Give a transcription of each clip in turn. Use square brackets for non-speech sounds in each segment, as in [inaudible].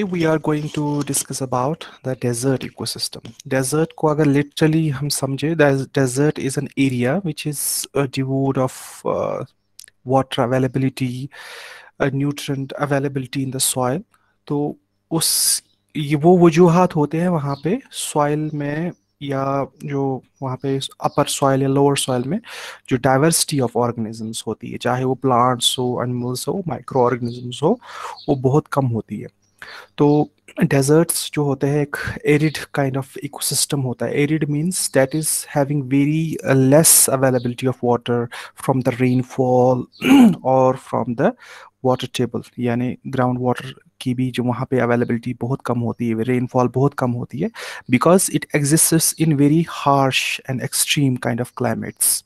today we are going to discuss about the desert ecosystem desert को अगर literally हम समझे desert is an area which is devoid of water availability nutrient availability in soil तो उस ये वो वजूहत होते हैं वहाँ पे सॉइल में या जो वहाँ पे अपर सॉइल या लोअर सॉइल में जो डाइवर्सिटी ऑफ ऑर्गेनिजम्स होती है चाहे वो प्लांट्स हो एनिमल्स हो माइक्रो ऑर्गेनिजम्स हो वो बहुत कम होती है तो डेजर्ट्स जो होते हैं एक एरिड काइंड ऑफ इकोसिस्टम होता है arid means that is having very less availability of water from the rainfall और फ्रॉम द वाटर टेबल यानी ग्राउंड वाटर की भी जो वहाँ पे अवेलेबिलिटी बहुत कम होती है रेनफॉल बहुत कम होती है because it exist in very harsh and extreme kind of climates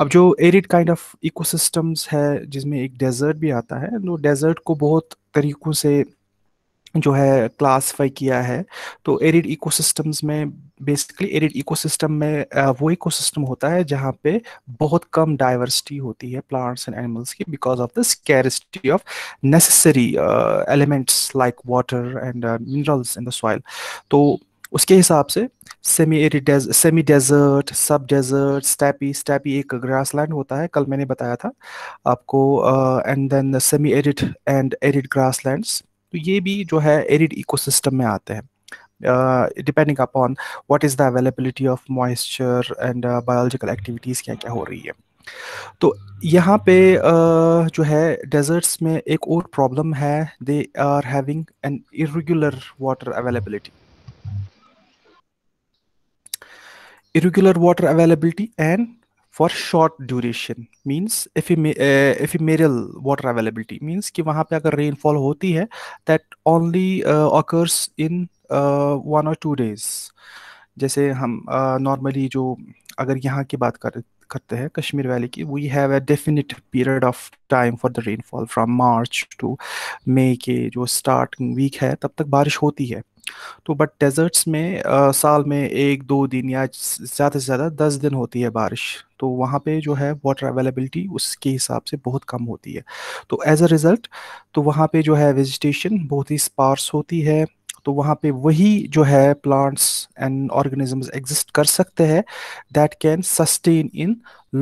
अब जो एरिड काइंड ऑफ इकोसिस्टम्स है जिसमें एक डेजर्ट भी आता है तो डेजर्ट को बहुत तरीक़ों से जो है क्लासिफाई किया है तो एरिड इकोसिस्टम्स में बेसिकली एरिड इकोसिस्टम में वो इकोसिस्टम होता है जहाँ पे बहुत कम डाइवर्सिटी होती है प्लांट्स एंड एनिमल्स की because of the scarcity of necessary elements like water and minerals in the soil तो उसके हिसाब से semi arid semi desert sub desert steppe steppe एक ग्रास लैंड होता है कल मैंने बताया था आपको and then semi arid and arid grasslands तो ये भी जो है एरिड इकोसिस्टम में आते हैं depending upon what is the availability of moisture and biological activities क्या क्या हो रही है तो यहाँ पे uh, जो है डेजर्ट्स में एक और प्रॉब्लम है they are having an irregular water availability irregular water availability and for short duration means ephemeral water availability means कि वहाँ पे अगर रेनफॉल होती है that only occurs in one और टू डेज जैसे हम नॉर्मली uh, जो अगर यहाँ की बात कर करते हैं कश्मीर वैली की we have a definite period of time for the rainfall from March to May के जो स्टार्टिंग वीक है तब तक बारिश होती है तो बट डेजर्ट्स में आ, साल में एक दो दिन या ज़्यादा से ज़्यादा दस दिन होती है बारिश तो वहाँ पे जो है वाटर अवेलेबिलिटी उसके हिसाब से बहुत कम होती है तो एज अ रिज़ल्ट तो वहाँ पे जो है वेजिटेशन बहुत ही स्पार्स होती है तो वहाँ पे वही जो है प्लांट्स एंड ऑर्गेनिजम्स एग्जिस्ट कर सकते हैं that can sustain in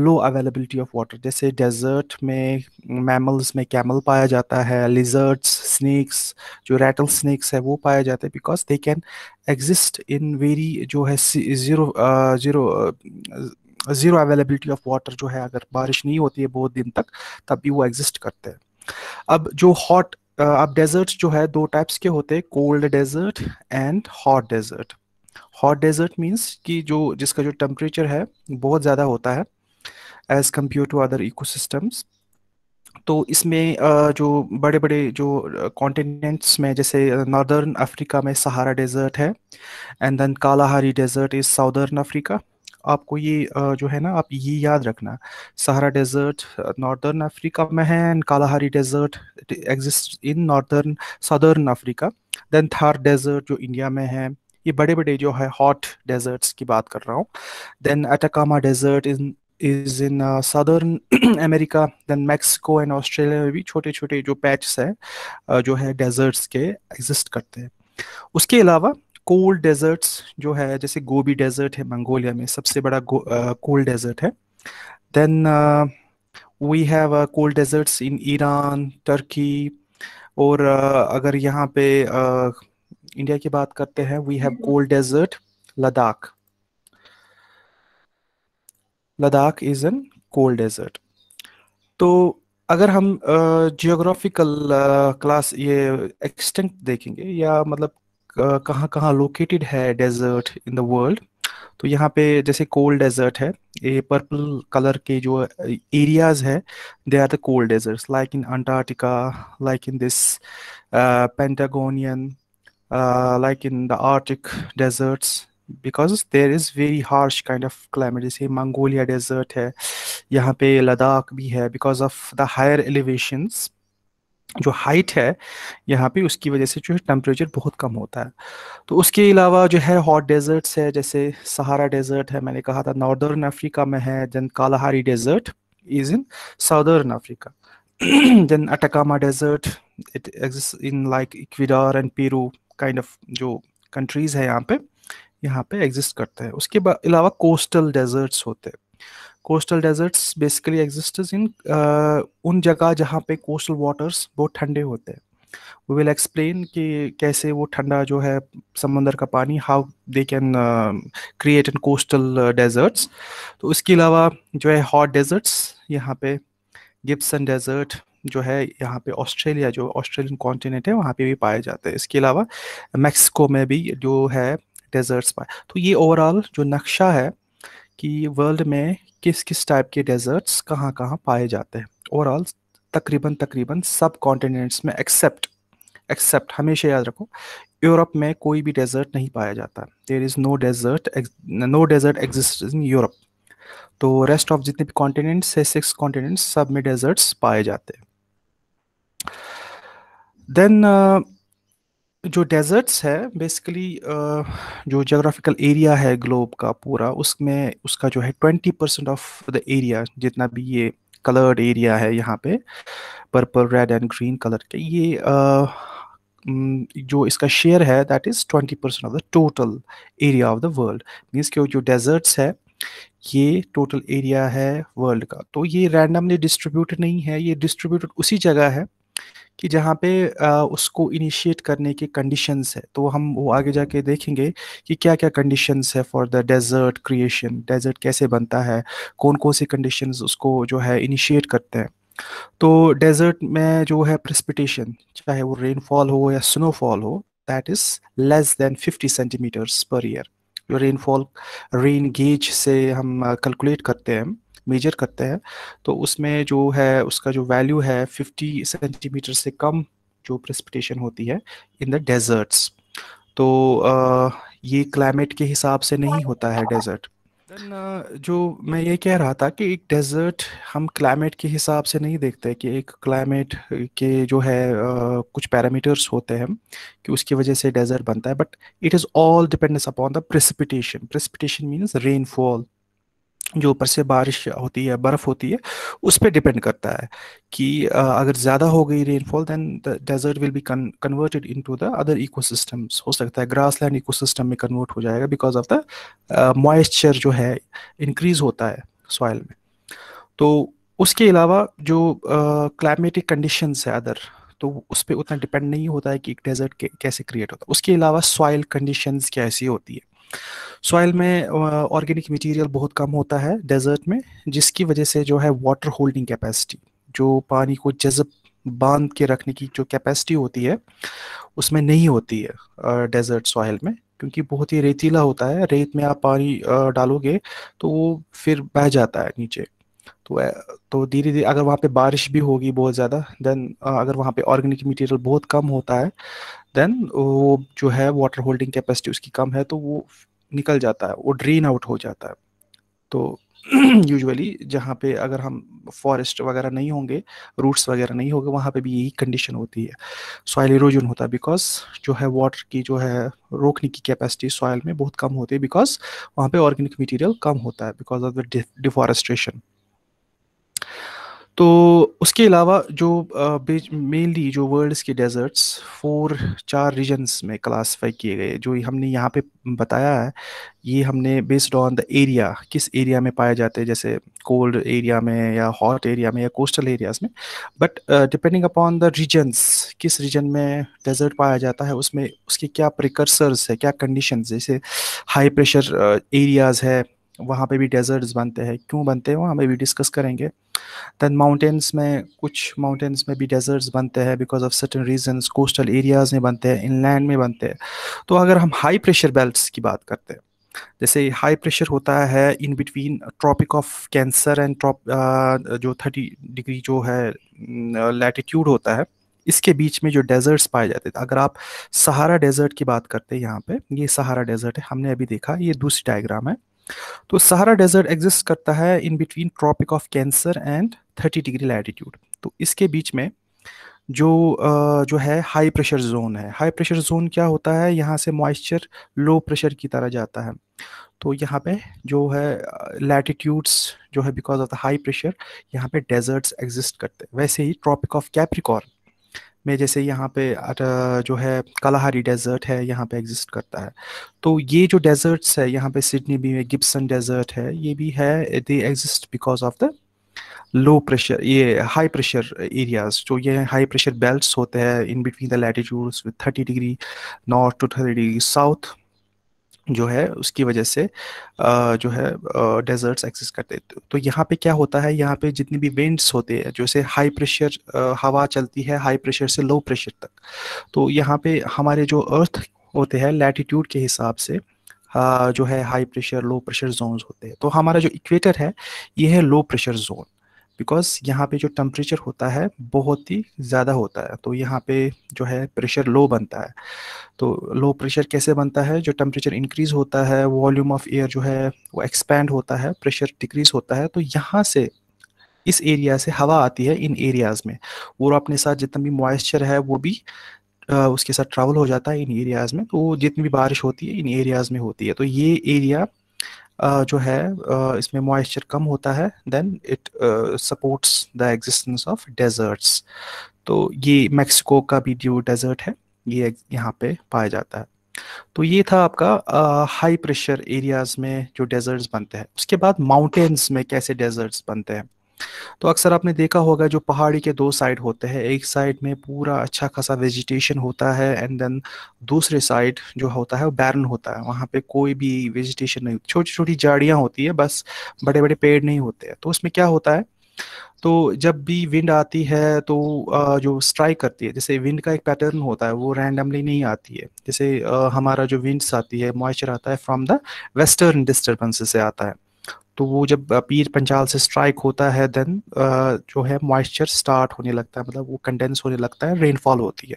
low availability of water जैसे डेजर्ट में मैमल्स में कैमल पाया जाता है लिजर्ट्स स्नैक्स जो रैटल स्नैक्स है वो पाया जाता है because they can exist in very जो है zero zero zero availability of water जो है अगर बारिश नहीं होती है बहुत दिन तक तब भी वो एग्जिस्ट करते हैं अब जो हॉट अब डेजर्ट जो है दो टाइप्स के होते हैं cold desert and hot desert hot desert means कि जो जिसका जो टेम्परेचर है बहुत ज़्यादा होता है as compare to other eco तो इसमें जो बड़े बड़े जो कॉन्टिनेंट्स में जैसे नॉर्दर्न अफ्रीका में सहारा डेजर्ट है and then Kalahari desert is southern Africa आपको ये जो है ना आप ये याद रखना सहारा डेजर्ट नॉर्दर्न अफ्रीका में है and Kalahari desert exist in northern southern Africa then Thar desert जो इंडिया में है ये बड़े बड़े जो है हॉट डेजर्ट्स की बात कर रहा हूँ then Atacama desert in is in southern America then Mexico and Australia में भी छोटे छोटे जो पैच्स हैं जो है डेजर्ट्स के एग्जिस्ट करते हैं उसके अलावा कोल्ड डेजर्ट्स जो है जैसे गोबी डेजर्ट है मंगोलिया में सबसे बड़ा कोल्ड डेजर्ट है then we have cold deserts in Iran Turkey और uh, अगर यहाँ पे uh, इंडिया की बात करते हैं we have cold desert Ladakh Ladakh is an cold desert तो अगर हम जियोग्राफिकल uh, क्लास ये एक्सटेंट देखेंगे या मतलब कहाँ कहाँ लोकेटेड है डेजर्ट इन द वर्ल्ड तो यहाँ पे जैसे कोल्ड डेजर्ट है ये पर्पल कलर के जो एरियाज है they are the cold desert like in Antarctica like in this Patagonian like in the Arctic deserts because there is very harsh kind of climate जैसे मंगोलिया डेजर्ट है यहाँ पे लद्दाख भी है because of the higher elevations जो height है यहाँ पे उसकी वजह से जो है टेम्परेचर बहुत कम होता है तो उसके अलावा जो है हॉट डेजर्ट्स है जैसे सहारा डेजर्ट है मैंने कहा था नॉर्दर्न अफ्रीका में है then Kalahari desert is in southern Africa then Atacama desert it exist in like Ecuador and Peru kind of जो कंट्रीज़ है यहाँ पे यहाँ पे एग्जिस्ट करते हैं उसके अलावा कोस्टल डेजर्ट्स होते हैं coastal deserts basically exist in उन जगह जहाँ पे कोस्टल वाटर्स बहुत ठंडे होते हैं वी विल एक्सप्लेन कि कैसे वो ठंडा जो है समंदर का पानी how they can create in coastal deserts तो इसके अलावा जो है हॉट डेजर्ट्स यहाँ पे गिप्सन डेजर्ट जो है यहाँ पे ऑस्ट्रेलिया जो ऑस्ट्रेलियन कॉन्टिनेंट है वहाँ पे भी पाए जाते हैं इसके अलावा मैक्सिको में भी जो है डेजर्ट्स पाए तो ये ओवरऑल जो नक्शा है कि वर्ल्ड में किस किस टाइप के डेजर्ट्स कहाँ कहाँ पाए जाते हैं ओवरऑल तकरीबन तकरीबन सब कॉन्टिनेंट्स में एक्सेप्ट एक्सेप्ट हमेशा याद रखो यूरोप में कोई भी डेजर्ट नहीं पाया जाता there is no desert no desert exist in Europe तो रेस्ट ऑफ जितने भी कॉन्टिनेंट्स है सिक्स कॉन्टिनेंट्स सब में डेजर्ट्स पाए जाते हैं देन जो डेजर्ट्स है बेसिकली जो जोग्राफिकल एरिया है ग्लोब का पूरा उसमें उसका जो है twenty percent of the area जितना भी ये कलर्ड एरिया है यहाँ पे purple red and green colour के ये जो इसका शेयर है that is twenty percent of the total area of the world means के जो डेजर्ट्स है ये टोटल एरिया है वर्ल्ड का तो ये रैंडमली डिस्ट्रीब्यूटेड नहीं है ये डिस्ट्रीब्यूटेड उसी जगह है कि जहाँ पे आ, उसको इनिशिएट करने के कंडीशंस है तो हम वो आगे जाके देखेंगे कि क्या क्या कंडीशंस है for the desert creation desert कैसे बनता है कौन कौन सी कंडीशंस उसको जो है इनिशिएट करते हैं तो डेजर्ट में जो है प्रेस्पिटेशन चाहे वो रेनफॉल हो या स्नोफॉल हो that is less than 50 centimetres per year जो रेनफॉल रेन गेज से हम कैलकुलेट करते हैं मेजर करते हैं तो उसमें जो है उसका जो वैल्यू है 50 सेंटीमीटर से कम जो प्रेसिपिटेशन होती है इन द डेजर्ट्स तो आ, ये क्लाइमेट के हिसाब से नहीं होता है डेजर्ट जो मैं ये कह रहा था कि एक डेजर्ट हम क्लाइमेट के हिसाब से नहीं देखते कि एक क्लाइमेट के जो है कुछ पैरामीटर्स होते हैं कि उसकी वजह से डेजर्ट बनता है but it is all dependence upon the precipitation precipitation means rainfall जो ऊपर से बारिश होती है बर्फ़ होती है उस पर डिपेंड करता है कि अगर ज़्यादा हो गई rainfall than the desert will be converted into the other eco हो सकता है ग्रास लैंड इको में कन्वर्ट हो जाएगा बिकॉज ऑफ द मॉइस्चर जो है इंक्रीज होता है सॉइल में तो उसके अलावा जो क्लाइमेटिक कंडीशन है अदर तो उस पर उतना डिपेंड नहीं होता है कि एक डेजर्ट कैसे क्रिएट होता है उसके अलावा सॉइल कंडीशन कैसी होती है सॉइल में ऑर्गेनिक मटेरियल बहुत कम होता है डेजर्ट में जिसकी वजह से जो है वाटर होल्डिंग कैपेसिटी जो पानी को जजब बांध के रखने की जो कैपेसिटी होती है उसमें नहीं होती है डेजर्ट सॉइल में क्योंकि बहुत ही रेतीला होता है रेत में आप पानी डालोगे तो वो फिर बह जाता है नीचे तो तो धीरे धीरे अगर वहाँ पे बारिश भी होगी बहुत ज़्यादा देन अगर वहाँ पे ऑर्गेनिक मटेरियल बहुत कम होता है देन वो जो है वाटर होल्डिंग कैपेसिटी उसकी कम है तो वो निकल जाता है वो ड्रेन आउट हो जाता है तो यूजुअली [clears throat] जहाँ पे अगर हम फॉरेस्ट वगैरह नहीं होंगे रूट्स वगैरह नहीं होंगे वहाँ पे भी यही कंडीशन होती है सॉयल इरोजन होता है बिकॉज जो है वाटर की जो है रोकने की कैपेसिटी सॉयल में बहुत कम होती है बिकॉज वहाँ पे ऑर्गेनिक मटेरियल कम होता है बिकॉज ऑफ द डिफॉरेस्ट्रेशन तो उसके अलावा जो मेनली जो वर्ल्ड्स के डेजर्ट्स फोर चार रीजन्स में क्लासीफाई किए गए जो हमने यहाँ पे बताया है ये हमने बेस्ड ऑन द एरिया किस एरिया में पाए जाते हैं जैसे कोल्ड एरिया में या हॉट एरिया में या कोस्टल एरियाज में but depending upon the regions किस रीजन में डेजर्ट पाया जाता है उसमें उसके क्या प्रिकर्सर्स है क्या कंडीशन जैसे हाई प्रेशर एरियाज़ है वहाँ पे भी डेजर्ट्स बनते हैं क्यों बनते हैं वहाँ पे भी डिस्कस करेंगे दैन माउंटेंस में कुछ माउंटेंस में भी डेजर्ट्स बनते हैं because of certain reasons coastal areas में बनते हैं इनलैंड में बनते हैं तो अगर हम हाई प्रेशर बेल्ट्स की बात करते हैं जैसे हाई प्रेशर होता है in between tropic of cancer and tropic जो थर्टी डिग्री जो है लैटिट्यूड होता है इसके बीच में जो डेजर्ट्स पाए जाते थे अगर आप सहारा डेजर्ट की बात करते हैं यहाँ पे ये सहारा डेजर्ट है हमने अभी देखा ये दूसरी डायग्राम है तो सहारा डेजर्ट एग्जिस्ट करता है in between tropic of cancer and 30 degree latitude तो इसके बीच में जो जो है हाई प्रेशर जोन है हाई प्रेशर जोन क्या होता है यहाँ से मॉइस्चर लो प्रेशर की तरह जाता है तो यहाँ पे जो है लैटिट्यूड्स जो है because of the high pressure यहाँ पे डेजर्ट्स एग्जिस्ट करते हैं वैसे ही ट्रॉपिक ऑफ कैप्रिकॉर्न మే జేసే యహ పే అట జో హే కాలాహారి డెజర్ట్ హే యహ పే ఎగ్జిస్ట్ కర్తా హే తో యే జో డెజర్ట్స్ హే యహ పే సిడ్నీ బి గిప్సన్ డెజర్ట్ హే యే బి హే they exist because of the low pressure ఏ హై ప్రెషర్ ఏరియాస్ జో యే హై ప్రెషర్ బెల్ట్స్ హోతే హే in between the latitudes with 30 degree north to 30 degree south जो है उसकी वजह से जो है डेजर्ट्स एक्सिस करते हैं तो यहाँ पे क्या होता है यहाँ पे जितनी भी वेंट्स होते हैं जैसे हाई प्रेशर हवा चलती है हाई प्रेशर से लो प्रेशर तक तो यहाँ पे हमारे जो अर्थ होते हैं लैटिट्यूड के हिसाब से जो है high pressure low pressure zone होते हैं तो हमारा जो इक्वेटर है ये है लो प्रेशर जोन बिकॉज यहाँ पे जो टेम्परेचर होता है बहुत ही ज़्यादा होता है तो यहाँ पे जो है प्रेशर लो बनता है तो लो प्रेशर कैसे बनता है जो टेम्परेचर इंक्रीज़ होता है वॉल्यूम ऑफ एयर जो है वो एक्सपैंड होता है प्रेशर डिक्रीज़ होता है तो यहाँ से इस एरिया से हवा आती है इन एरियाज़ में और अपने साथ जितना भी मॉइस्चर है वो भी उसके साथ ट्रैवल हो जाता है इन एरियाज़ में तो जितनी भी बारिश होती है इन एरियाज़ में होती है तो ये एरिया जो है इसमें मॉइस्चर कम होता है then it supports the existence of deserts तो ये मैक्सिको का भी जो डेजर्ट है ये यहाँ पे पाया जाता है तो ये था आपका हाई प्रेशर एरियाज़ में जो डेजर्ट्स बनते हैं उसके बाद माउंटेन्स में कैसे डेजर्ट्स बनते हैं तो अक्सर आपने देखा होगा जो पहाड़ी के दो साइड होते हैं एक साइड में पूरा अच्छा खासा वेजिटेशन होता है एंड देन दूसरे साइड जो होता है वो बैरन होता है वहाँ पे कोई भी वेजिटेशन नहीं छोटी छोटी झाड़ियाँ होती है बस बड़े बड़े पेड़ नहीं होते हैं तो उसमें क्या होता है तो जब भी विंड आती है तो जो स्ट्राइक करती है जैसे विंड का एक पैटर्न होता है वो रैंडमली नहीं आती है जैसे हमारा जो विंड्स आती है मॉइस्चर आता है फ्रॉम द वेस्टर्न डिस्टर्बेंसेस से आता है तो वो जब पीर पंचाल से स्ट्राइक होता है देन जो है मॉइस्चर स्टार्ट होने लगता है मतलब वो कंडेंस होने लगता है रेनफॉल होती है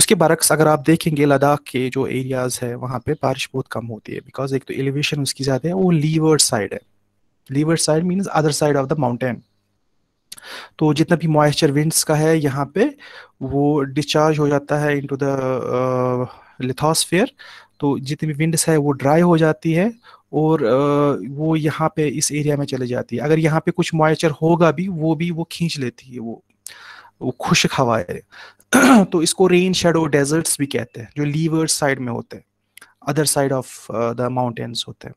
उसके बरक्स अगर आप देखेंगे लद्दाख के जो एरियाज़ है वहाँ पे बारिश बहुत कम होती है बिकॉज एक तो एलिवेशन उसकी ज़्यादा है वो लीवर साइड है leeward side means other side of the mountain तो जितना भी मॉइस्चर विंड्स का है यहाँ पे वो डिस्चार्ज हो जाता है इनटू द लिथोस्फेयर तो जितनी भी विंड्स है वो ड्राई हो जाती है और वो यहाँ पे इस एरिया में चले जाती है अगर यहाँ पे कुछ मॉइचर होगा भी वो भी वो खींच लेती है वो वो खुशक हवा है तो इसको रेन शेडो डेजर्ट्स भी कहते हैं जो लीवर साइड में होते हैं other side of the mountains होते हैं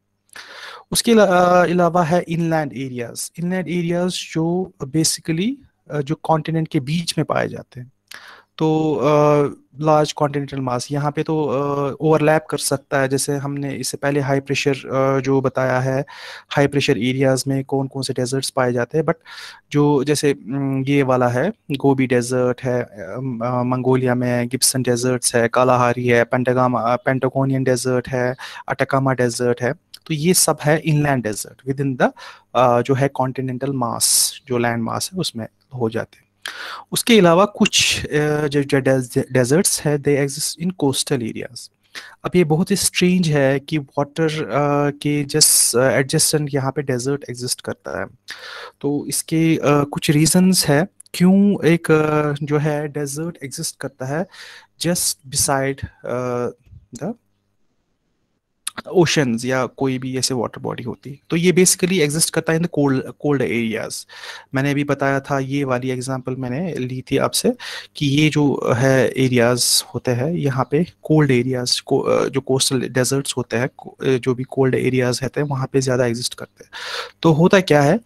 उसके अलावा है इनलैंड एरियाज इनलैंड एरियाज जो बेसिकली जो कॉन्टिनेंट के बीच में पाए जाते हैं तो लार्ज कॉन्टिनेंटल मास यहाँ पे तो ओवरलैप कर सकता है जैसे हमने इससे पहले हाई प्रेशर जो बताया है हाई प्रेशर एरियाज में कौन कौन से डेजर्ट्स पाए जाते हैं बट जो जैसे ये वाला है गोबी डेजर्ट है मंगोलिया में गिब्सन डेजर्ट्स है कालाहारी है पेंटागामा पेंटागोनियन डेजर्ट है अटकामा डेजर्ट है तो ये सब है inland desert within the जो है कॉन्टिनेंटल मास जो लैंड मास है उसमें हो जाते हैं उसके अलावा कुछ जो डेजर्ट्स है they exist in coastal areas अब ये बहुत ही स्ट्रेंज है कि वाटर के जस्ट एडजस्टेंट यहाँ पे डेजर्ट एग्जिस्ट करता है तो इसके कुछ रीजंस है क्यों एक जो है डेजर्ट एग्जिस्ट करता है जस्ट बिसाइड द ओशंस या कोई भी ऐसे वाटर बॉडी होती तो ये बेसिकली एग्जिस्ट करता है in the cold cold areas मैंने अभी बताया था ये वाली एग्जांपल मैंने ली थी आपसे कि ये जो है एरियाज होते हैं यहाँ पे कोल्ड एरियाज को, जो कोस्टल डेजर्ट्स होते हैं जो भी कोल्ड एरियाज रहते हैं वहाँ पे ज़्यादा एग्जिस्ट करते हैं तो होता क्या है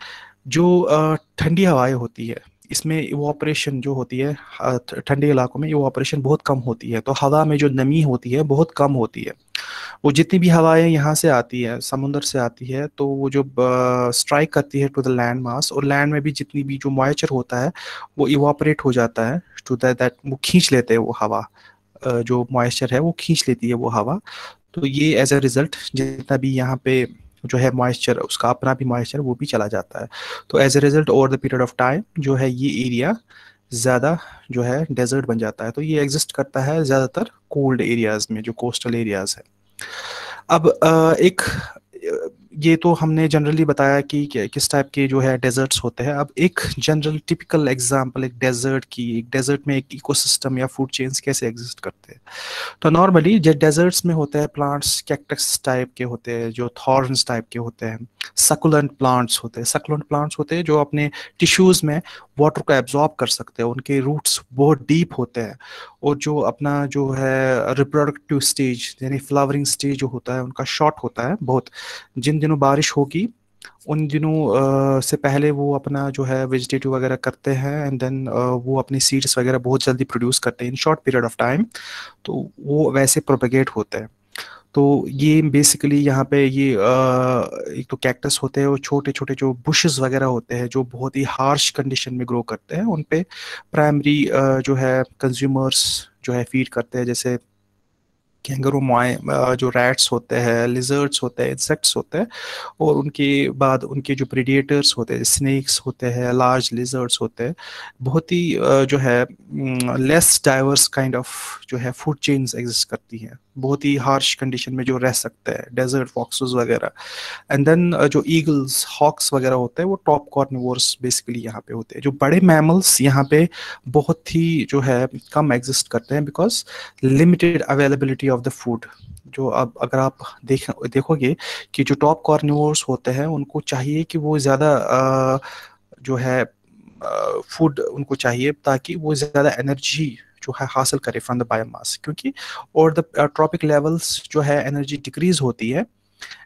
जो ठंडी हवाएं होती है इसमें ऑपरेशन जो होती है ठंडे इलाकों में ऑपरेशन बहुत कम होती है तो हवा में जो नमी होती है बहुत कम होती है वो जितनी भी हवाएं यहाँ से आती है समुंदर से आती है तो वो जो स्ट्राइक करती है टू द लैंड मास और लैंड में भी जितनी भी जो मॉइचर होता है वो इवापरेट हो जाता है टू दैट वो खींच लेते हैं वो हवा जो मॉइस्चर है वो खींच लेती है वो हवा तो ये एज अ रिज़ल्ट जितना भी यहाँ पे जो है मॉइस्चर उसका अपना भी मॉइस्चर वो भी चला जाता है तो as a result over the period of time जो है ये एरिया ज़्यादा जो है डेजर्ट बन जाता है तो ये एग्जिस्ट करता है ज़्यादातर कोल्ड एरियाज़ में जो कोस्टल एरियाज़ है अब एक ये तो हमने जनरली बताया कि किस टाइप के जो है डेजर्ट्स होते हैं अब एक जनरल टिपिकल एग्जांपल एक डेजर्ट की एक डेजर्ट में एक इकोसिस्टम या फूड चेन्स कैसे एग्जिस्ट करते हैं तो नॉर्मली जो डेजर्ट्स में होते हैं प्लांट्स कैक्टस टाइप के होते हैं जो थॉर्न्स टाइप के होते हैं सकुलेंट प्लांट्स होते हैं सकुलेंट प्लांट्स होते हैं जो अपने टिश्यूज़ में वाटर को एब्जॉर्ब कर सकते हैं उनके रूट्स बहुत डीप होते हैं और जो अपना जो है रिप्रोडक्टिव स्टेज यानी फ्लावरिंग स्टेज जो होता है उनका शॉर्ट होता है बहुत जिन दिनों बारिश होगी उन दिनों से पहले वो अपना जो है वेजिटेटिव वगैरह करते हैं एंड देन वो अपनी सीड्स वगैरह बहुत जल्दी प्रोड्यूस करते हैं in short period of time तो वो वैसे प्रोपेगेट होते हैं तो ये बेसिकली यहाँ पे ये एक तो कैक्टस होते हैं और छोटे छोटे जो बुशेस वगैरह होते हैं जो बहुत ही हार्श कंडीशन में ग्रो करते हैं उन पे प्राइमरी जो है कंज्यूमर्स जो है फीड करते हैं जैसे कैंगरू जो रैट्स होते हैं लिजर्ट्स होते हैं इंसेक्ट्स होते हैं और उनके बाद उनके जो प्रीडिएटर्स होते हैं स्नैक्स होते हैं लार्ज लिजर्ट्स होते हैं बहुत ही जो है लेस डाइवर्स काइंड ऑफ जो है फूड चेन्स एग्जिस्ट करती हैं बहुत ही हार्श कंडीशन में जो रह सकते हैं डेजर्ट फॉक्सेस वगैरह एंड देन जो ईगल्स हॉक्स वगैरह होते हैं वो टॉप कॉर्नवर्स बेसिकली यहाँ पे होते हैं जो बड़े मैमल्स यहाँ पे बहुत ही जो है कम एग्जिस्ट करते हैं because limited availability of of the food जो अब अगर आप देख देखोगे कि जो टॉप कॉर्न्योर्स होते हैं उनको चाहिए कि वो ज़्यादा जो है फूड उनको चाहिए ताकि वो ज़्यादा एनर्जी जो है हासिल करे फ्रॉम द बायोमास क्योंकि और द ट्रॉपिक लेवल्स जो है एनर्जी डिक्रीज होती है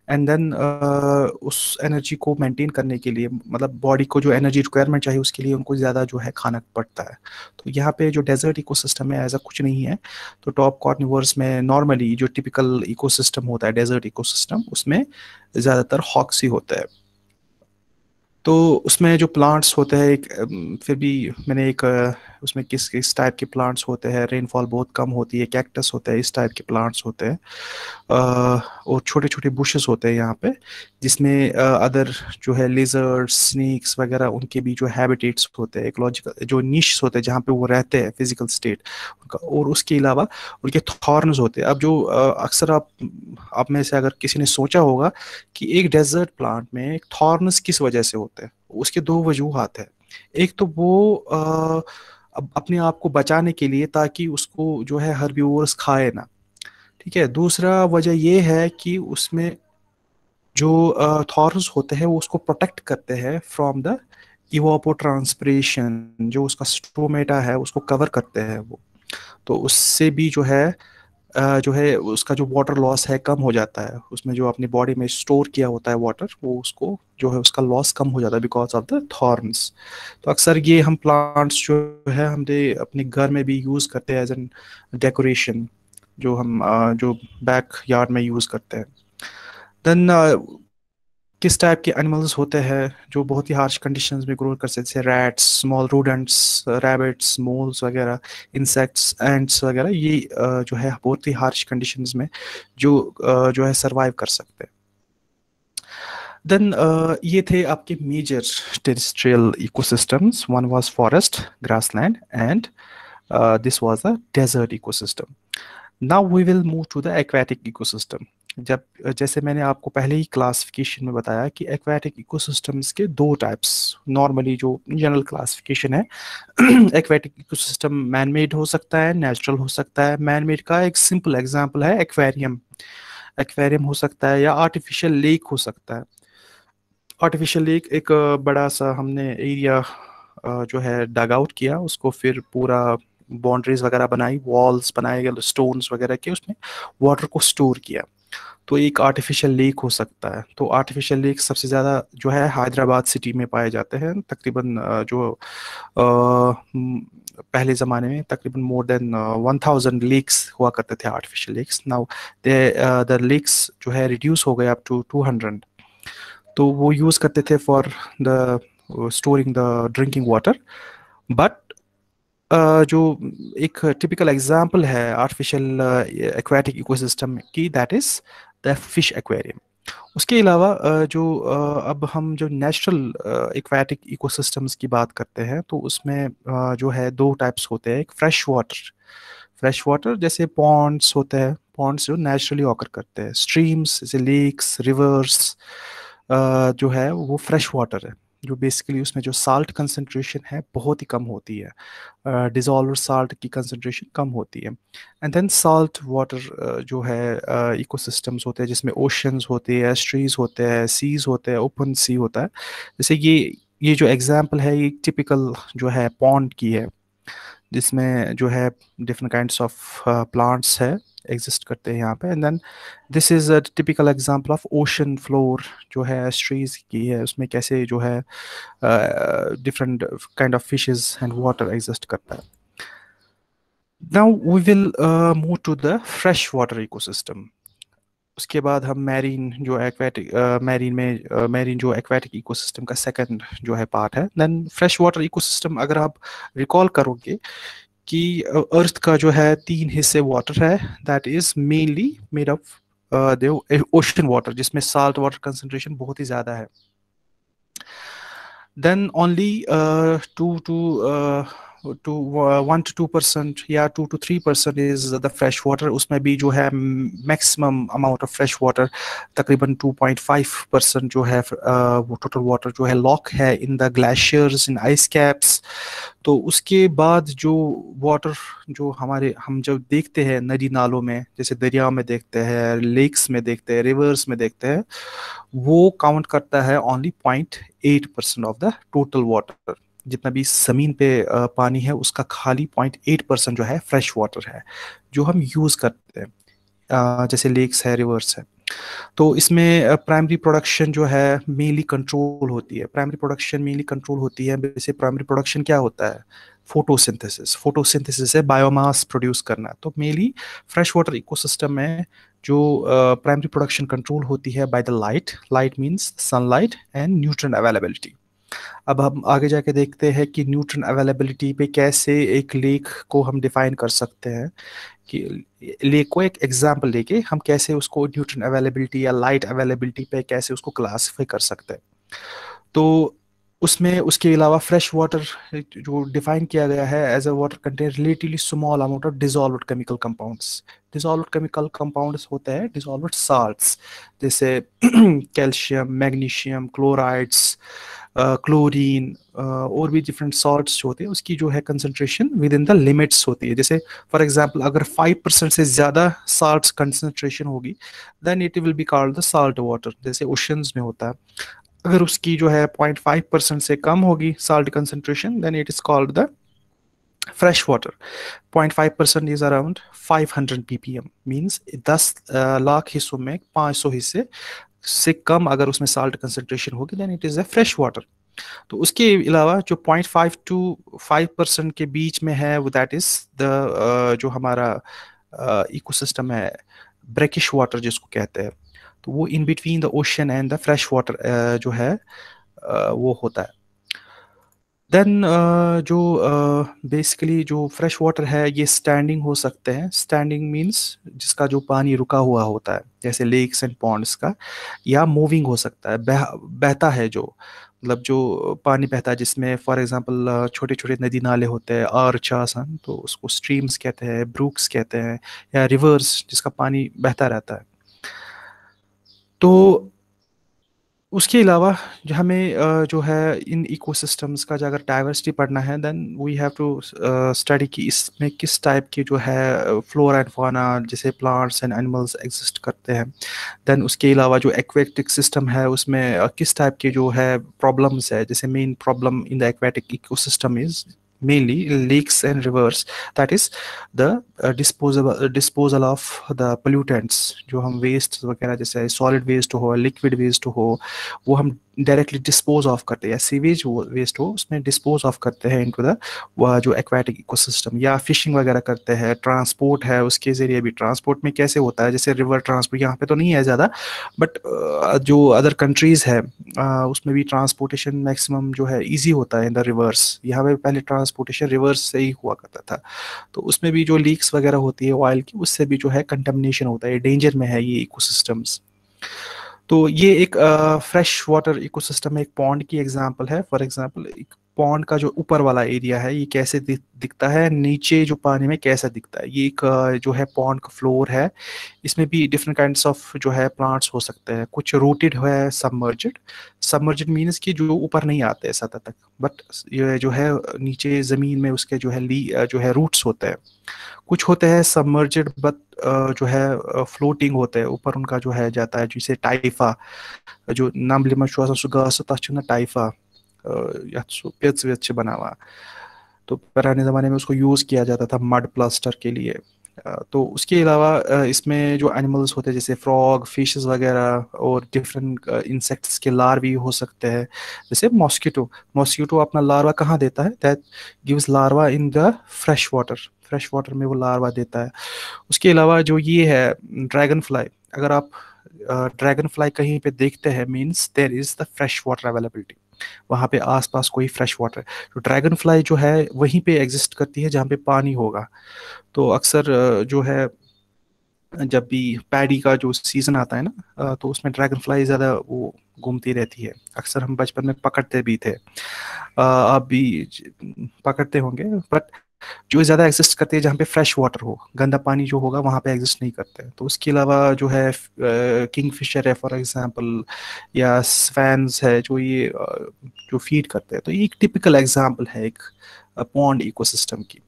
एंड देन uh, उस एनर्जी को मेंटेन करने के लिए मतलब बॉडी को जो एनर्जी रिक्वायरमेंट चाहिए उसके लिए उनको ज़्यादा जो है खाना पड़ता है तो यहाँ पे जो डेजर्ट इकोसिस्टम है ऐसा कुछ नहीं है तो टॉप कॉर्निवर्स में नॉर्मली जो टिपिकल इकोसिस्टम होता है डेजर्ट इकोसिस्टम उसमें ज़्यादातर हॉक्स ही होता है तो उसमें जो प्लांट्स होते हैं एक फिर भी मैंने एक उसमें किस किस टाइप के प्लांट्स होते हैं रेनफॉल बहुत कम होती है कैक्टस होते हैं इस टाइप के प्लांट्स होते हैं और छोटे छोटे बुशेस होते हैं यहाँ पे जिसमें अदर जो है लेजर स्नैक्स वगैरह उनके भी जो हैबिटेट्स होते हैं एकोलॉजिकल जो निश्स होते हैं जहाँ पे वो रहते हैं फिजिकल स्टेट उनका और उसके अलावा उनके थॉर्नस होते हैं अब जो अक्सर आप आप में से अगर किसी ने सोचा होगा कि एक डेजर्ट प्लांट में थॉर्नस किस वजह से होते उसके दो वजूहत है एक तो वो आ, अपने आप को बचाने के लिए ताकि उसको जो है हर व्यूवर्स खाए ना ठीक है दूसरा वजह यह है कि उसमें जो थॉर्स होते हैं वो उसको प्रोटेक्ट करते हैं फ्रॉम द इवापो जो उसका स्ट्रोमेटा है उसको कवर करते हैं वो तो उससे भी जो है जो है उसका जो वाटर लॉस है कम हो जाता है उसमें जो अपनी बॉडी में स्टोर किया होता है वाटर वो उसको जो है उसका लॉस कम हो जाता है बिकॉज ऑफ द थॉर्न्स तो अक्सर ये हम प्लांट्स जो है हम अपने घर में भी यूज़ करते हैं एज एन डेकोरेशन जो हम जो बैक यार्ड में यूज़ करते हैं देन किस टाइप के एनिमल्स होते हैं जो बहुत ही हार्श कंडीशन में ग्रो कर सकते हैं rats small rodents rabbits moles वगैरह इंसेक्ट्स एंड्स वगैरह ये जो है बहुत ही हार्श कंडीशन में जो जो है सर्वाइव कर सकते हैं देन uh, ये थे आपके major terrestrial ecosystems one was forest grassland and this was a desert ecosystem now we will move to the aquatic ecosystem जब जैसे मैंने आपको पहले ही क्लासिफिकेशन में बताया कि एक्वेटिक इकोसिस्टम्स के दो टाइप्स नॉर्मली जो जनरल क्लासिफिकेशन है एक्वेटिक इकोसिस्टम मैन मेड हो सकता है नेचुरल हो सकता है मैन मेड का एक सिंपल एग्जांपल है एक्वेरियम एक्वेरियम हो सकता है या आर्टिफिशियल लेक हो सकता है आर्टिफिशियल लेक एक बड़ा सा हमने एरिया जो है डग आउट किया उसको फिर पूरा बाउंड्रीज वगैरह बनाई वॉल्स बनाए गए स्टोन्स वगैरह के उसमें वाटर को स्टोर किया तो एक आर्टिफिशियल लेक हो सकता है तो आर्टिफिशियल लेक सबसे ज़्यादा जो है हैदराबाद सिटी में पाए जाते हैं तकरीबन जो पहले ज़माने में तकरीबन more than one thousand lakes हुआ करते थे artificial lakes now the lakes जो है रिड्यूस हो गए अप टू टू हंड्रेड तो वो यूज़ करते थे for the storing the drinking water but Uh, जो एक टिपिकल एग्जाम्पल है आर्टिफिशियल एक्वाटिक इकोसिस्टम की that is the fish aquarium उसके अलावा जो अब हम जो नेचुरल एक्वाटिक इकोसिस्टम्स की बात करते हैं तो उसमें जो है दो टाइप्स होते हैं एक फ्रेश वाटर फ्रेश वाटर जैसे पॉन्ड्स होते हैं पॉन्ड्स जो नेचुरली ऑकर करते हैं स्ट्रीम्स जैसे लेक्स रिवर्स जो है वो फ्रेश वाटर है जो बेसिकली उसमें जो साल्ट कंसनट्रेशन है बहुत ही कम होती है डिजॉल्वर uh, साल्ट की कंसनट्रेशन कम होती है एंड देन साल्ट वाटर जो है इकोसिस्टम्स uh, होते हैं जिसमें ओशंस होते हैं एस्ट्रीज होते हैं सीज होते हैं ओपन सी होता है जैसे ये ये जो एग्जाम्पल है ये टिपिकल जो है पॉन्ड की है जिसमें जो है डिफरेंट काइंड ऑफ प्लांट्स है एग्जिस्ट करते हैं यहाँ पे and then this is a typical example of ocean floor जो है एस्ट्रीज की है उसमें कैसे जो है different kind of fishes and water exist करता है now we will move to the fresh water ecosystem उसके बाद हम मैरीन जो एक्वेटिक मैरीन में मैरीन जो एक्वेटिक इकोसिस्टम का सेकंड जो है पार्ट है देन फ्रेश वाटर इकोसिस्टम अगर आप रिकॉल करोगे कि अर्थ का जो है तीन हिस्से वाटर है that is mainly made of ocean water जिसमें साल्ट वाटर कंसनट्रेशन बहुत ही ज़्यादा है then only two two two one two two percent या two two three percent is the fresh water उसमें भी जो है maximum amount of fresh water तकरीबन टू पॉइंट फाइव परसेंट जो है uh, वो टोटल वाटर जो है लॉक है in the glaciers in ice caps तो उसके बाद जो वाटर जो हमारे हम जब देखते हैं नदी नालों में जैसे दरिया में देखते हैं लेक्स में देखते हैं रिवर्स में देखते हैं वो काउंट करता है only point eight percent of the total water जितना भी ज़मीन पे पानी है उसका खाली पॉइंट एट परसेंट जो है फ्रेश वाटर है जो हम यूज़ करते हैं जैसे लेक्स है रिवर्स है तो इसमें प्राइमरी प्रोडक्शन जो है मेनली कंट्रोल होती है प्राइमरी प्रोडक्शन मेनली कंट्रोल होती है जैसे प्राइमरी प्रोडक्शन क्या होता है फोटोसिंथेसिस फोटोसिंथेसिस है बायोमास प्रोड्यूस करना तो मेनली फ्रेश वाटर इकोसिस्टम में जो प्राइमरी प्रोडक्शन कंट्रोल होती है by the light light means sunlight and nutrient availability अब हम आगे जाके देखते हैं कि न्यूट्रन अवेलेबिलिटी पे कैसे एक लेक को हम डिफाइन कर सकते हैं कि लेक को एक एग्जाम्पल लेके हम कैसे उसको न्यूट्रन अवेलेबिलिटी या लाइट अवेलेबिलिटी पे कैसे उसको क्लासीफाई कर सकते हैं तो उसमें उसके अलावा फ्रेश वाटर जो डिफाइन किया गया है as a water content relatively small amount of dissolved chemical compounds dissolved chemical compounds होते हैं डिजोल्व साल्ट जैसे कैल्शियम मैग्नीशियम क्लोराइड्स क्लोरीन और भी डिफरेंट सॉल्ट्स जो होते हैं उसकी जो है concentration within the limits होती है जैसे फॉर एग्जाम्पल अगर फाइव परसेंट से ज़्यादा साल्ट कंसनट्रेशन होगी then it will be called the salt water जैसे ओशंस में होता है अगर उसकी जो है पॉइंट फाइव परसेंट से कम होगी salt concentration then it is called the fresh water point five percent is around five hundred P P M means दस लाख हिस्सों में पाँच सौ हिस्से से कम अगर उसमें साल्ट कंसनट्रेशन होगी then it is a fresh water तो उसके अलावा जो point five two five percent के बीच में है वो दैट इज़ द जो हमारा इकोसिस्टम uh, है ब्रेकिश वाटर जिसको कहते हैं तो वो in between the ocean and the fresh water जो है uh, वो होता है देन uh, जो बेसिकली uh, जो फ्रेश वाटर है ये स्टैंडिंग हो सकते हैं स्टैंडिंग मीन्स जिसका जो पानी रुका हुआ होता है जैसे लेक्स एंड पॉन्ड्स का या मूविंग हो सकता है बह बहता है जो मतलब जो पानी बहता है जिसमें फॉर एग्जांपल uh, छोटे छोटे नदी नाले होते हैं आरचासन तो उसको स्ट्रीम्स कहते हैं ब्रूक्स कहते हैं या रिवर्स जिसका पानी बहता रहता है तो उसके अलावा जो हमें जो है इन इकोसिस्टम्स का जो अगर डाइवर्सिटी पढ़ना है then we have to study कि इसमें किस टाइप की जो है फ्लोर एंड फाना जैसे प्लांट्स एंड एनिमल्स एग्जिस्ट करते हैं देन उसके अलावा जो एक्वेटिक सिस्टम है उसमें किस टाइप के जो है प्रॉब्लम्स है जैसे main problem in the aquatic ecosystem is mainly lakes and rivers that is the uh, disposal uh, disposal of the pollutants जो हम waste वगैरह जैसे solid waste हो liquid waste हो वो हम डायरेक्टली डिस्पोज ऑफ करते हैं या सीवेज वेस्ट हो उसमें डिस्पोज ऑफ करते हैं इनटू द जो एक्वाटिक इकोसिस्टम या फिशिंग वगैरह करते हैं ट्रांसपोर्ट है उसके ज़रिए भी ट्रांसपोर्ट में कैसे होता है जैसे रिवर ट्रांसपोर्ट यहाँ पे तो नहीं है ज़्यादा बट जो अदर कंट्रीज़ है उसमें भी ट्रांसपोर्टेशन मैक्सिमम जो है ईजी होता है इन द रिवर्स यहाँ पर पहले ट्रांसपोर्टेशन रिवर्स से ही हुआ करता था तो उसमें भी जो लीक्स वगैरह होती है ऑयल की उससे भी जो है कंटमिनेशन होता है डेंजर में है ये इकोसिस्टम्स तो ये एक फ्रेश वाटर इकोसिस्टम एक पॉन्ड की एग्जांपल है फॉर एग्जांपल एक पॉन्ड का जो ऊपर वाला एरिया है ये कैसे दिखता है नीचे जो पानी में कैसा दिखता है ये एक जो है पॉन्ड का फ्लोर है इसमें भी डिफरेंट काइंड ऑफ जो है प्लांट्स हो सकते हैं कुछ रूटेड है सबमर्जड सबमर्जड मीन्स कि जो ऊपर नहीं आते हैं सतह तक बट ये जो है नीचे ज़मीन में उसके जो है ली जो है रूट्स होते हैं कुछ होते हैं सबमर्जड बट जो है फ्लोटिंग होते हैं ऊपर उनका जो है जाता है जिसे टाइफा जो नाम लिमा छुआ सु टाइफा अच्छे बना हुआ तो पुराने ज़माने में उसको यूज़ किया जाता था मड प्लास्टर के लिए तो उसके अलावा इसमें जो एनिमल्स होते हैं जैसे फ्रॉग फिशेस वगैरह और डिफरेंट इंसेक्ट्स के लार भी हो सकते हैं जैसे मॉस्किटो मॉस्किटो अपना लार्वा कहाँ देता है that gives larva in the fresh water fresh water में वो लार्वा देता है उसके अलावा जो ये है ड्रैगन फ्लाई अगर आप ड्रैगन फ्लाई कहीं पर देखते हैं means there is the fresh water availability वहाँ पे आसपास कोई फ्रेश वाटर तो ड्रैगन फ्लाई जो है वहीं पे एग्जिस्ट करती है जहाँ पे पानी होगा तो अक्सर जो है जब भी पैडी का जो सीज़न आता है ना तो उसमें ड्रैगन फ्लाई ज़्यादा वो घूमती रहती है अक्सर हम बचपन में पकड़ते भी थे आप भी पकड़ते होंगे बट जो ज़्यादा एग्जिस्ट करते हैं जहाँ पे फ्रेश वाटर हो गंदा पानी जो होगा वहाँ पे एग्जिस्ट नहीं करते तो उसके अलावा जो है किंग फिशर है फॉर एग्जांपल या स्वैंस है जो ये जो फीड करते हैं तो ये एक टिपिकल एग्जांपल है एक पॉन्ड इकोसिस्टम की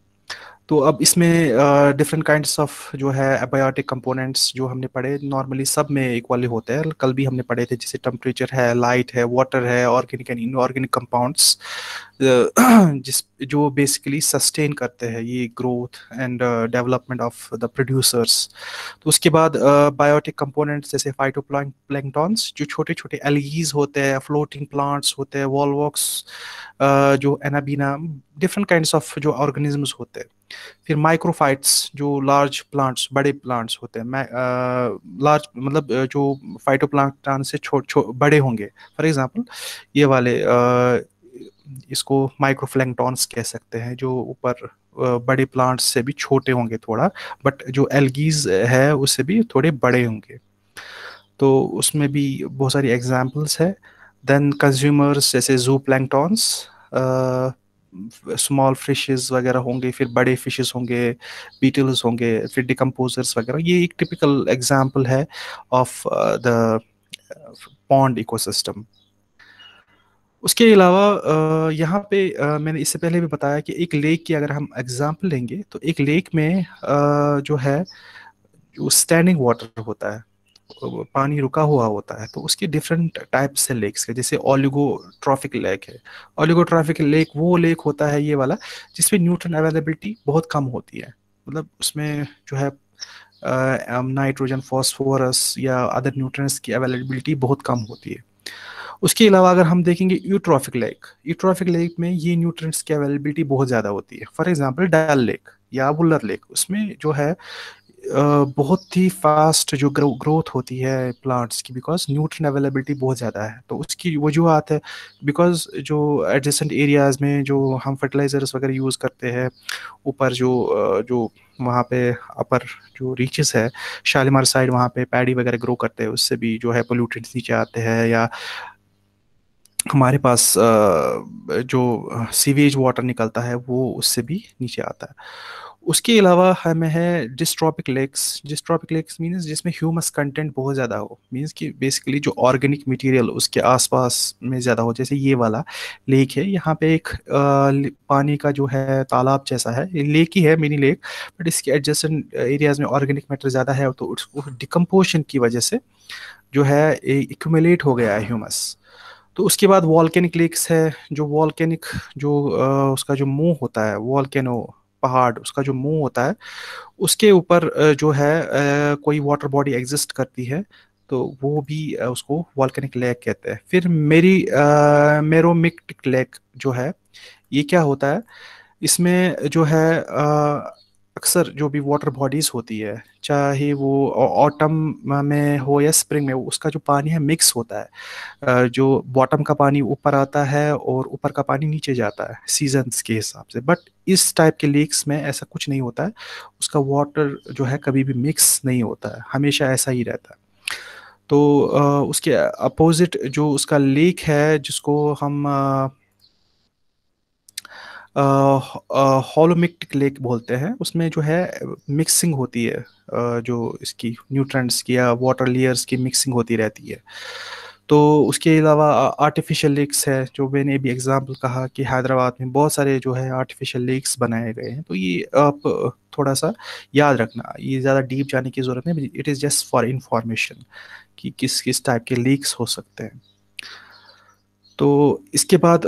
तो अब इसमें डिफरेंट काइंड ऑफ जो है एबायोटिक कंपोनेंट्स जो हमने पढ़े नॉर्मली सब में इक्वली होते हैं कल भी हमने पढ़े थे जैसे टेम्परेचर है लाइट है वाटर है ऑर्गेनिक एंड इनऑर्गेनिक कंपाउंड्स जिस जो बेसिकली सस्टेन करते हैं ये growth and development of the producers तो उसके बाद बायोटिक कंपोनेंट्स जैसे फाइटो प्लैंगटॉन्स जो छोटे छोटे एलगीज होते हैं फ्लोटिंग प्लांट्स होते हैं वॉलवॉक्स जो एनाबीना डिफरेंट काइंड ऑफ जो ऑर्गेनिजम्स होते हैं फिर माइक्रोफाइट्स जो लार्ज प्लांट्स बड़े प्लांट्स होते हैं मैं लार्ज मतलब जो फाइटो प्लांट से छोट छो, बड़े होंगे फॉर एग्जांपल ये वाले आ, इसको माइक्रोफ्लैंगटॉन्स कह सकते हैं जो ऊपर बड़े प्लांट्स से भी छोटे होंगे थोड़ा बट जो एलगीज है उससे भी थोड़े बड़े होंगे तो उसमें भी बहुत सारी एग्जाम्पल्स है देन कंज्यूमर्स जैसे जू प्लैंगटॉन्स स्मॉल फिशेस वगैरह होंगे फिर बड़े फिशेस होंगे बीटल्स होंगे फिर डिकम्पोजर्स वगैरह ये एक टिपिकल एग्जाम्पल है ऑफ द पॉन्ड इकोसिस्टम उसके अलावा uh, यहाँ पे आ, uh, मैंने इससे पहले भी बताया कि एक लेक की अगर हम एग्जाम्पल लेंगे तो एक लेक में आ, uh, जो है जो स्टैंडिंग वाटर होता है पानी रुका हुआ होता है तो उसके डिफरेंट टाइप्स है लेक्स के जैसे ओलिगोट्रॉफिक लेक है ओलिगोट्रॉफिक लेक वो लेक होता है ये वाला जिसमें न्यूट्रन अवेलेबिलिटी बहुत कम होती है मतलब उसमें जो है नाइट्रोजन फॉस्फोरस या अदर न्यूट्रंस की अवेलेबिलिटी बहुत कम होती है उसके अलावा अगर हम देखेंगे यूट्रॉफिक लेक यूट्रॉफिक लेक में ये न्यूट्रंस की अवेलेबिलिटी बहुत ज़्यादा होती है फॉर एग्जाम्पल डल लेक या बुलर लेक उसमें जो है बहुत ही फास्ट जो ग्रो, ग्रोथ होती है प्लांट्स की बिकॉज न्यूट्रन अवेलेबिलिटी बहुत ज़्यादा है तो उसकी वजूहत है बिकॉज जो एडजेसेंट एरियाज़ में जो हम फर्टिलाइज़र्स वगैरह यूज़ करते हैं ऊपर जो जो वहाँ पे अपर जो रीचेस है शालीमार साइड वहाँ पे पैडी वगैरह ग्रो करते हैं उससे भी जो है पोल्यूटेंट्स नीचे आते हैं या हमारे पास जो सीवेज वाटर निकलता है वो उससे भी नीचे आता है उसके अलावा हमें है dystrophic lakes dystrophic lakes means जिसमें ह्यूमस कंटेंट बहुत ज़्यादा हो मीन्स कि बेसिकली जो ऑर्गेनिक मटेरियल उसके आसपास में ज़्यादा हो जैसे ये वाला लेक है यहाँ पे एक आ, पानी का जो है तालाब जैसा है लेक ही है मिनी लेक बट इसके एडजस्टेंट एरियाज़ में ऑर्गेनिक मैटर ज़्यादा है तो उसको डिकम्पोशन की वजह से जो है एकट हो गया है ह्यूमस तो उसके बाद वॉलकैनिक लेक्स है जो वॉलकैनिक जो आ, उसका जो मुंह होता है वॉलकैनो पहाड़ उसका जो मुंह होता है उसके ऊपर जो है कोई वाटर बॉडी एग्जिस्ट करती है तो वो भी उसको वॉल्कनिक लेक कहते हैं फिर मेरी मेरोमिक्टिक लेक जो है ये क्या होता है इसमें जो है आ, अक्सर जो भी वाटर बॉडीज़ होती है चाहे वो ऑटम में हो या स्प्रिंग में उसका जो पानी है मिक्स होता है जो बॉटम का पानी ऊपर आता है और ऊपर का पानी नीचे जाता है सीजन्स के हिसाब से बट इस टाइप के लेक्स में ऐसा कुछ नहीं होता है उसका वाटर जो है कभी भी मिक्स नहीं होता है हमेशा ऐसा ही रहता है तो उसके अपोज़िट जो उसका लेक है जिसको हम हॉलोमिक्टिक लेक बोलते हैं उसमें जो है मिक्सिंग होती है जो इसकी न्यूट्रेंट्स की या वाटर लेयर्स की मिक्सिंग होती रहती है तो उसके अलावा आर्टिफिशियल लेक्स है जो मैंने भी एग्जांपल कहा कि हैदराबाद में बहुत सारे जो है आर्टिफिशियल लेक्स बनाए गए हैं तो ये आप थोड़ा सा याद रखना ये ज़्यादा डीप जाने की ज़रूरत नहीं it is just for information कि किस किस टाइप के लीक्स हो सकते हैं तो इसके बाद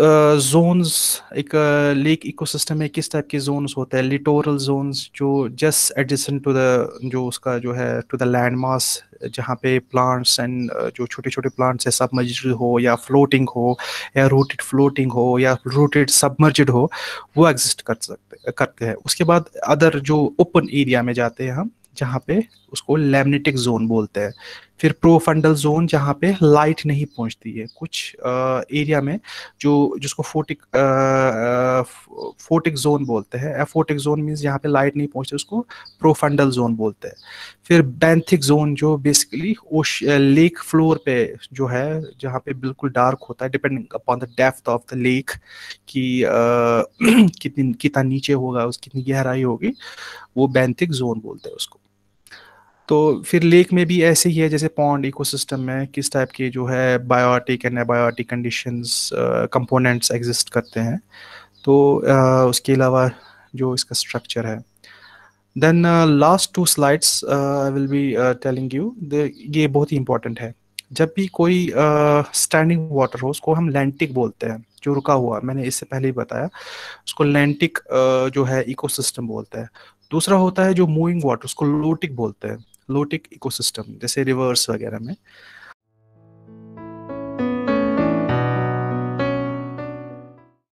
जोन्स एक लेक इकोसिस्टम में किस टाइप के जोन्स होते हैं लिटोरल जोन्स जो जस्ट एडजेसेंट टू द जो उसका जो है टू द लैंड मास जहाँ पे प्लांट्स एंड जो छोटे छोटे प्लांट्स हैं सबमर्ज हो या फ्लोटिंग हो या रूटेड फ्लोटिंग हो या रूटेड सबमर्जड हो वो एग्जिस्ट कर सकते करते हैं उसके बाद अदर जो ओपन एरिया में जाते हैं हम जहाँ पे उसको लेमनेटिक जोन बोलते हैं फिर प्रोफंडल जोन जहाँ पे लाइट नहीं पहुँचती है कुछ आ, एरिया में जो जिसको फोटिक आ, फोटिक जोन बोलते हैं एफोटिक जोन मीन्स जहाँ पे लाइट नहीं पहुँचती उसको प्रोफंडल जोन बोलते हैं फिर बैंथिक जोन जो बेसिकली लेक फ्लोर पे जो है जहाँ पे बिल्कुल डार्क होता है depending upon the depth of the lake कि [clears throat] कितनी कितना नीचे होगा उस कितनी गहराई होगी वो बैंथिक जोन बोलते हैं उसको तो फिर लेक में भी ऐसे ही है जैसे पॉन्ड इकोसिस्टम में किस टाइप के जो है biotic and abiotic conditions components exist करते हैं तो uh, उसके अलावा जो इसका स्ट्रक्चर है then last two slides I will be telling you ये बहुत ही इंपॉर्टेंट है जब भी कोई स्टैंडिंग वाटर हो उसको हम लैंटिक बोलते हैं जो रुका हुआ मैंने इससे पहले ही बताया उसको लैंटिक uh, जो है इकोसिस्टम बोलते हैं दूसरा होता है जो मूविंग वाटर उसको लोटिक बोलते हैं लोटिक इकोसिस्टम जैसे रिवर्स वगैरह में